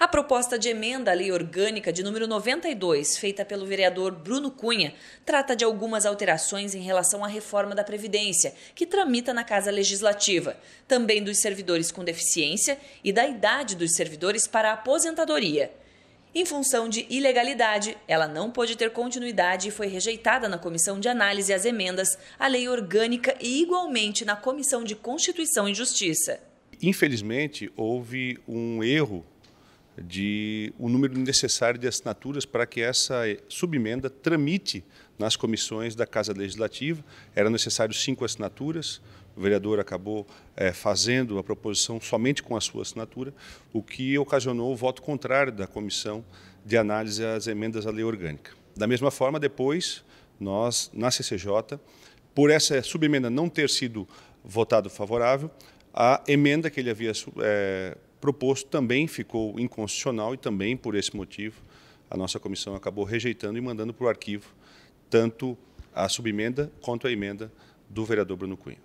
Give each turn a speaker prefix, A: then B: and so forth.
A: A proposta de emenda à Lei Orgânica de número 92, feita pelo vereador Bruno Cunha, trata de algumas alterações em relação à reforma da Previdência, que tramita na Casa Legislativa, também dos servidores com deficiência e da idade dos servidores para a aposentadoria. Em função de ilegalidade, ela não pôde ter continuidade e foi rejeitada na Comissão de Análise às Emendas à Lei Orgânica e, igualmente, na Comissão de Constituição e Justiça.
B: Infelizmente, houve um erro de o número necessário de assinaturas para que essa subemenda tramite nas comissões da Casa Legislativa. Era necessário cinco assinaturas. O vereador acabou é, fazendo a proposição somente com a sua assinatura, o que ocasionou o voto contrário da comissão de análise às emendas à lei orgânica. Da mesma forma, depois, nós, na CCJ, por essa subemenda não ter sido votado favorável, a emenda que ele havia é, proposto também ficou inconstitucional e também por esse motivo a nossa comissão acabou rejeitando e mandando para o arquivo tanto a subemenda quanto a emenda do vereador Bruno Cunha.